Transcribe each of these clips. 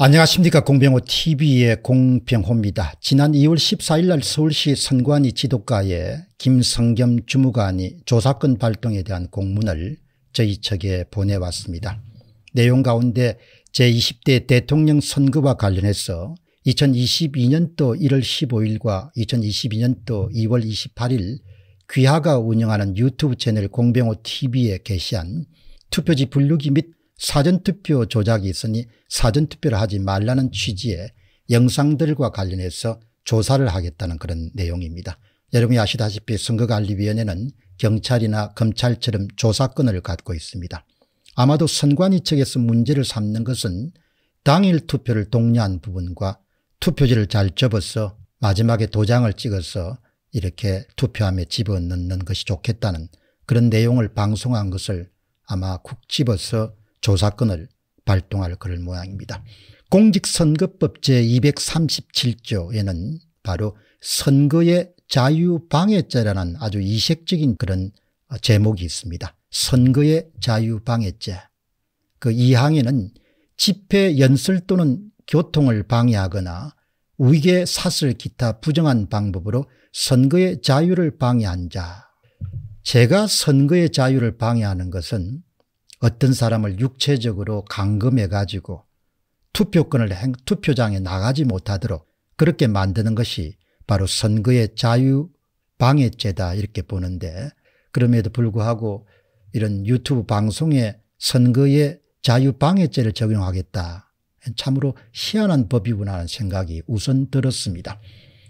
안녕하십니까 공병호 tv의 공병호입니다. 지난 2월 14일 날 서울시 선관위 지도과에 김성겸 주무관이 조사권 발동에 대한 공문을 저희 측에 보내왔습니다. 내용 가운데 제20대 대통령 선거와 관련해서 2022년도 1월 15일과 2022년도 2월 28일 귀하가 운영하는 유튜브 채널 공병호 tv에 게시한 투표지 분류기 및 사전투표 조작이 있으니 사전투표를 하지 말라는 취지의 영상들과 관련해서 조사를 하겠다는 그런 내용입니다. 여러분이 아시다시피 선거관리위원회는 경찰이나 검찰처럼 조사권을 갖고 있습니다. 아마도 선관위 측에서 문제를 삼는 것은 당일 투표를 독려한 부분과 투표지를 잘 접어서 마지막에 도장을 찍어서 이렇게 투표함에 집어넣는 것이 좋겠다는 그런 내용을 방송한 것을 아마 쿡 집어서 조사권을 발동할 그럴 모양입니다. 공직선거법 제237조에는 바로 선거의 자유방해죄라는 아주 이색적인 그런 제목이 있습니다. 선거의 자유방해죄. 그 2항에는 집회 연설 또는 교통을 방해하거나 위계 사슬 기타 부정한 방법으로 선거의 자유를 방해한 자. 제가 선거의 자유를 방해하는 것은 어떤 사람을 육체적으로 감금해 가지고 투표권을 행, 투표장에 나가지 못하도록 그렇게 만드는 것이 바로 선거의 자유 방해죄다 이렇게 보는데 그럼에도 불구하고 이런 유튜브 방송에 선거의 자유 방해죄를 적용하겠다. 참으로 희한한 법이구나 하는 생각이 우선 들었습니다.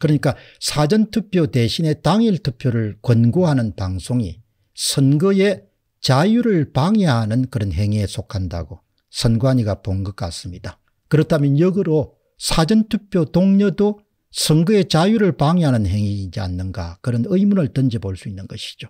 그러니까 사전투표 대신에 당일투표를 권고하는 방송이 선거의 자유를 방해하는 그런 행위에 속한다고 선관위가 본 것 같습니다. 그렇다면 역으로 사전투표 동료도 선거의 자유를 방해하는 행위이지 않는가 그런 의문을 던져볼 수 있는 것이죠.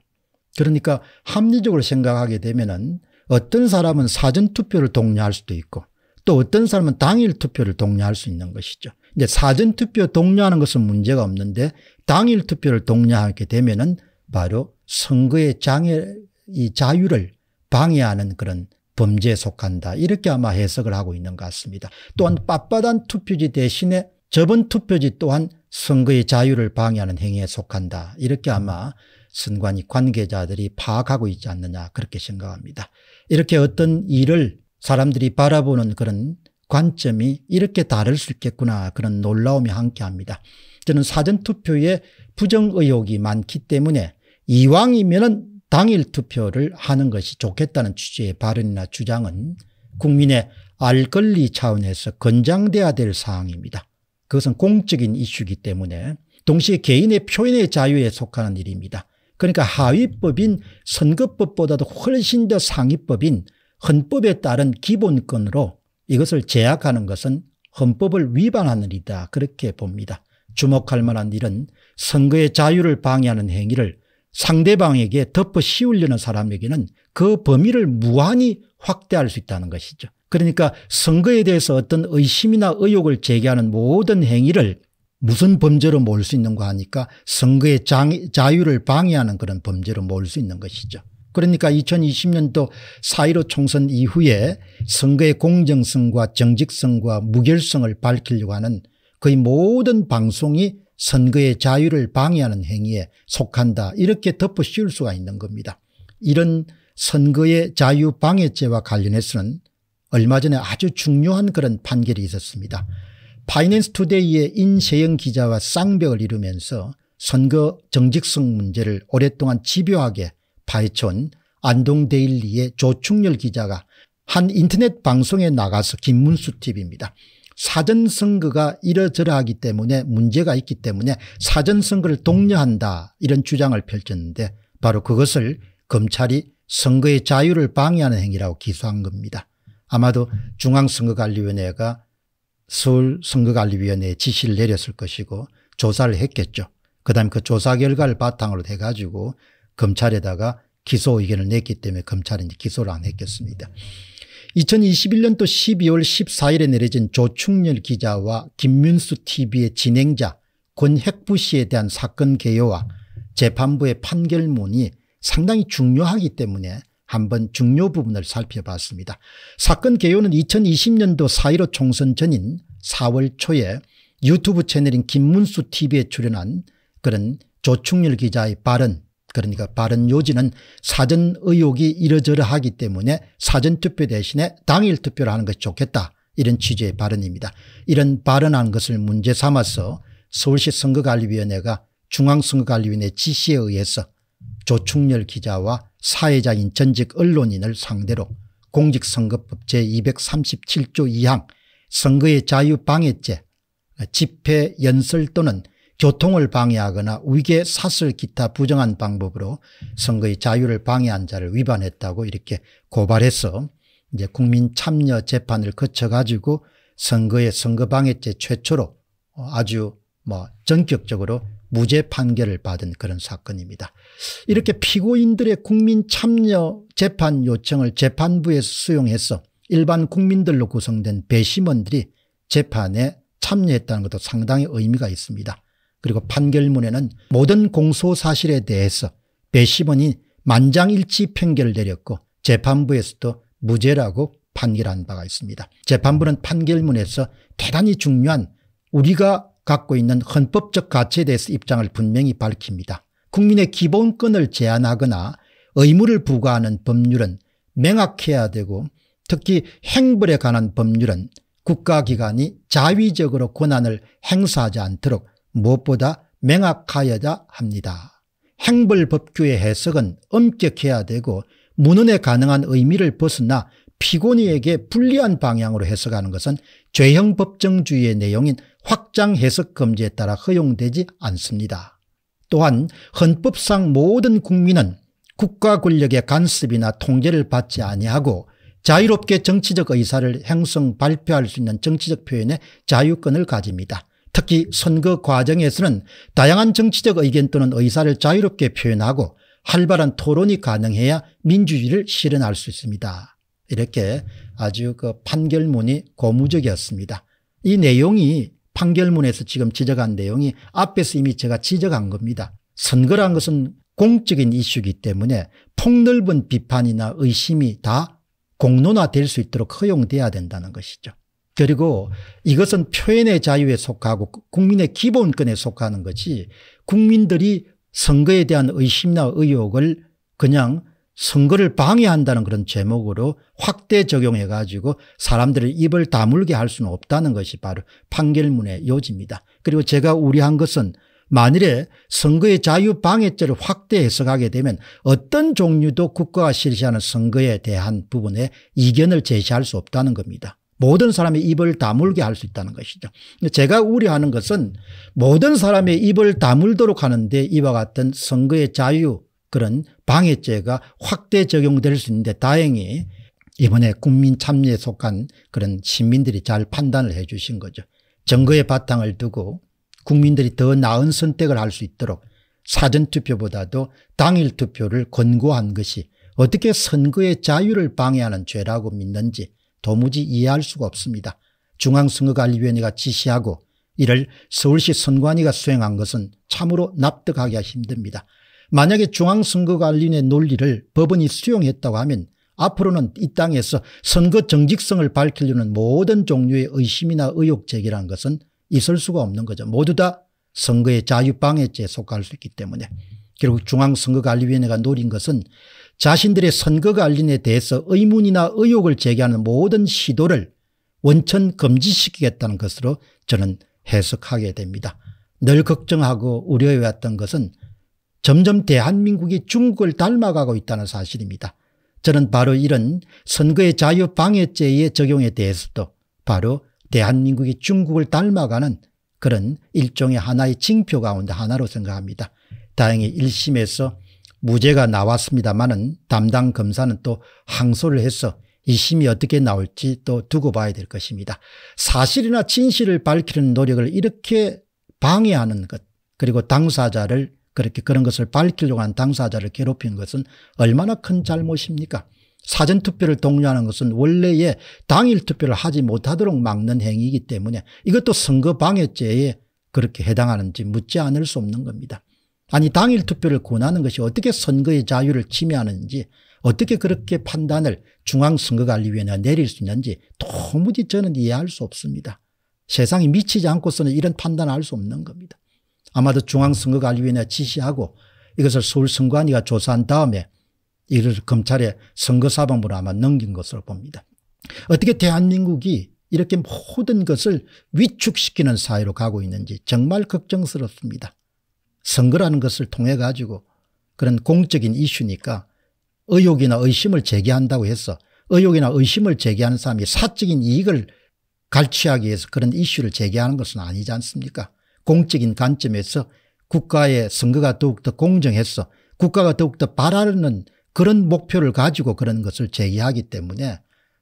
그러니까 합리적으로 생각하게 되면 은 어떤 사람은 사전투표를 독려할 수도 있고 또 어떤 사람은 당일 투표를 독려할 수 있는 것이죠. 이제 사전투표 독려하는 것은 문제가 없는데 당일 투표를 독려하게 되면 은 바로 선거의 장애 이 자유를 방해하는 그런 범죄에 속한다 이렇게 아마 해석을 하고 있는 것 같습니다. 또한 빳빳한 투표지 대신에 접은 투표지 또한 선거의 자유를 방해하는 행위에 속한다 이렇게 아마 선관위 관계자들이 파악하고 있지 않느냐 그렇게 생각합니다. 이렇게 어떤 일을 사람들이 바라보는 그런 관점이 이렇게 다를 수 있겠구나 그런 놀라움이 함께합니다. 저는 사전투표에 부정 의혹이 많기 때문에 이왕이면 은 당일 투표를 하는 것이 좋겠다는 취지의 발언이나 주장은 국민의 알 권리 차원에서 권장돼야될 사항입니다. 그것은 공적인 이슈이기 때문에 동시에 개인의 표현의 자유에 속하는 일입니다. 그러니까 하위법인 선거법보다도 훨씬 더 상위법인 헌법에 따른 기본권으로 이것을 제약하는 것은 헌법을 위반하는 일이다 그렇게 봅니다. 주목할 만한 일은 선거의 자유를 방해하는 행위를 상대방에게 덮어 씌우려는 사람에게는 그 범위를 무한히 확대할 수 있다는 것이죠. 그러니까 선거에 대해서 어떤 의심이나 의혹을 제기하는 모든 행위를 무슨 범죄로 모을 수 있는가 하니까 선거의 자유를 방해하는 그런 범죄로 모을 수 있는 것이죠. 그러니까 2020년도 4.15 총선 이후에 선거의 공정성과 정직성과 무결성을 밝히려고 하는 거의 모든 방송이 선거의 자유를 방해하는 행위에 속한다 이렇게 덮어씌울 수가 있는 겁니다. 이런 선거의 자유 방해죄와 관련해서는 얼마 전에 아주 중요한 그런 판결이 있었습니다. 파이낸스 투데이의 인세영 기자와 쌍벽을 이루면서 선거 정직성 문제를 오랫동안 집요하게 파헤쳐온 안동데일리의 조충렬 기자가 한 인터넷 방송에 나가서 김문수 TV입니다. 사전선거가 이러저러하기 때문에 문제가 있기 때문에 사전선거를 독려한다 이런 주장을 펼쳤는데 바로 그것을 검찰이 선거의 자유를 방해하는 행위라고 기소한 겁니다. 아마도 중앙선거관리위원회가 서울선거관리위원회에 지시를 내렸을 것이고 조사를 했겠죠. 그다음에 그 조사 결과를 바탕으로 해가지고 검찰에다가 기소 의견을 냈기 때문에 검찰은 기소를 안 했겠습니다. 2021년도 12월 14일에 내려진 조충렬 기자와 김민수 tv의 진행자 권혁부 씨에 대한 사건 개요와 재판부의 판결문이 상당히 중요하기 때문에 한번 중요 부분을 살펴봤습니다. 사건 개요는 2020년도 4.15 총선 전인 4월 초에 유튜브 채널인 김문수 tv에 출연한 그런 조충렬 기자의 발언 그러니까 바른 요지는 사전 의혹이 이러저러하기 때문에 사전투표 대신에 당일투표를 하는 것이 좋겠다. 이런 취지의 발언입니다. 이런 발언한 것을 문제 삼아서 서울시 선거관리위원회가 중앙선거관리위원회 지시에 의해서 조충렬 기자와 사회자인 전직 언론인을 상대로 공직선거법 제237조 2항 선거의 자유방해죄 집회 연설 또는 교통을 방해하거나 위계 사슬 기타 부정한 방법으로 선거의 자유를 방해한 자를 위반했다고 이렇게 고발해서 이제 국민 참여 재판을 거쳐 가지고 선거의 선거방해죄 최초로 아주 뭐 전격적으로 무죄 판결을 받은 그런 사건입니다. 이렇게 피고인들의 국민 참여 재판 요청을 재판부에서 수용해서 일반 국민들로 구성된 배심원들이 재판에 참여했다는 것도 상당히 의미가 있습니다. 그리고 판결문에는 모든 공소사실에 대해서 배심원이 만장일치 판결을 내렸고 재판부에서도 무죄라고 판결한 바가 있습니다. 재판부는 판결문에서 대단히 중요한 우리가 갖고 있는 헌법적 가치에 대해서 입장을 분명히 밝힙니다. 국민의 기본권을 제한하거나 의무를 부과하는 법률은 맹확해야 되고 특히 행벌에 관한 법률은 국가기관이 자위적으로 권한을 행사하지 않도록 무엇보다 맹악하여야 합니다. 행벌법규의 해석은 엄격해야 되고 문헌에 가능한 의미를 벗어나 피고니에게 불리한 방향으로 해석하는 것은 죄형법정주의의 내용인 확장해석금지에 따라 허용되지 않습니다. 또한 헌법상 모든 국민은 국가 권력의 간섭이나 통제를 받지 아니하고 자유롭게 정치적 의사를 행성 발표할 수 있는 정치적 표현의 자유권을 가집니다. 특히 선거 과정에서는 다양한 정치적 의견 또는 의사를 자유롭게 표현하고 활발한 토론이 가능해야 민주주의를 실현할 수 있습니다. 이렇게 아주 그 판결문이 고무적이었습니다. 이 내용이 판결문에서 지금 지적한 내용이 앞에서 이미 제가 지적한 겁니다. 선거란 것은 공적인 이슈이기 때문에 폭넓은 비판이나 의심이 다 공론화될 수 있도록 허용돼야 된다는 것이죠. 그리고 이것은 표현의 자유에 속하고 국민의 기본권에 속하는 거지 국민들이 선거에 대한 의심이나 의혹을 그냥 선거를 방해한다는 그런 제목으로 확대 적용해 가지고 사람들을 입을 다물게 할 수는 없다는 것이 바로 판결문의 요지입니다. 그리고 제가 우려한 것은 만일에 선거의 자유 방해죄를 확대 해석하게 되면 어떤 종류도 국가가 실시하는 선거에 대한 부분에 이견을 제시할 수 없다는 겁니다. 모든 사람의 입을 다물게 할 수 있다는 것이죠. 제가 우려하는 것은 모든 사람의 입을 다물도록 하는데 이와 같은 선거의 자유 그런 방해죄가 확대 적용될 수 있는데 다행히 이번에 국민 참여에 속한 그런 시민들이 잘 판단을 해 주신 거죠. 정거의 바탕을 두고 국민들이 더 나은 선택을 할 수 있도록 사전투표보다도 당일 투표를 권고한 것이 어떻게 선거의 자유를 방해하는 죄라고 믿는지 도무지 이해할 수가 없습니다. 중앙선거관리위원회가 지시하고 이를 서울시 선관위가 수행한 것은 참으로 납득하기가 힘듭니다. 만약에 중앙선거관리의 논리를 법원이 수용했다고 하면 앞으로는 이 땅에서 선거 정직성을 밝히려는 모든 종류의 의심이나 의혹 제기란 것은 있을 수가 없는 거죠. 모두 다 선거의 자유방해죄에 속할 수 있기 때문에 결국 중앙선거관리위원회가 노린 것은 자신들의 선거 관련에 대해서 의문이나 의혹을 제기하는 모든 시도를 원천 금지시키겠다는 것으로 저는 해석하게 됩니다. 늘 걱정하고 우려해왔던 것은 점점 대한민국이 중국을 닮아가고 있다는 사실입니다. 저는 바로 이런 선거의 자유 방해죄의 적용에 대해서도 바로 대한민국이 중국을 닮아가는 그런 일종의 하나의 징표 가운데 하나로 생각합니다. 다행히 1심에서 무죄가 나왔습니다마는 담당 검사는 또 항소를 해서 이 심이 어떻게 나올지 또 두고 봐야 될 것입니다. 사실이나 진실을 밝히는 노력을 이렇게 방해하는 것 그리고 당사자를 그렇게 그런 것을 밝히려고 한 당사자를 괴롭히 것은 얼마나 큰 잘못입니까 사전투표를 독려하는 것은 원래의 당일투표를 하지 못하도록 막는 행위이기 때문에 이것도 선거방해죄에 그렇게 해당하는지 묻지 않을 수 없는 겁니다. 아니 당일 투표를 권하는 것이 어떻게 선거의 자유를 침해하는지 어떻게 그렇게 판단을 중앙선거관리위원회가 내릴 수 있는지 도무지 저는 이해할 수 없습니다. 세상이 미치지 않고서는 이런 판단을 할 수 없는 겁니다. 아마도 중앙선거관리위원회가 지시하고 이것을 서울선관위가 조사한 다음에 이를 검찰의 선거사범으로 아마 넘긴 것으로 봅니다. 어떻게 대한민국이 이렇게 모든 것을 위축시키는 사회로 가고 있는지 정말 걱정스럽습니다. 선거라는 것을 통해 가지고 그런 공적인 이슈니까 의혹이나 의심을 제기한다고 해서 의혹이나 의심을 제기하는 사람이 사적인 이익을 갈취하기 위해서 그런 이슈를 제기하는 것은 아니지 않습니까 공적인 관점에서 국가의 선거가 더욱더 공정해서 국가가 더욱더 바라는 그런 목표를 가지고 그런 것을 제기하기 때문에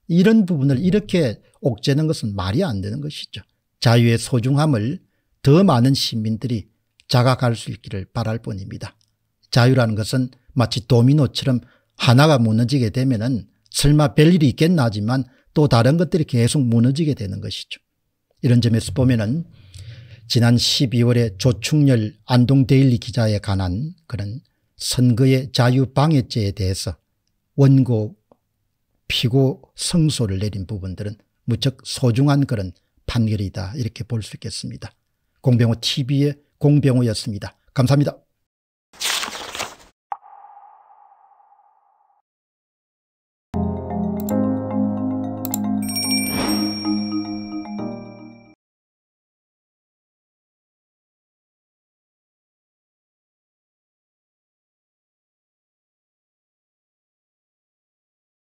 이런 부분을 이렇게 옥죄는 것은 말이 안 되는 것이죠. 자유의 소중함을 더 많은 시민들이 자각할 수 있기를 바랄 뿐입니다. 자유라는 것은 마치 도미노처럼 하나가 무너지게 되면 설마 별일이 있겠나 하지만 또 다른 것들이 계속 무너지게 되는 것이죠. 이런 점에서 보면 은 지난 12월에 조충렬 안동데일리 기자에 관한 그런 선거의 자유방해죄에 대해서 원고 피고 성소를 내린 부분들은 무척 소중한 그런 판결이다 이렇게 볼 수 있겠습니다. 공병호 tv의 공병호였습니다. 감사합니다.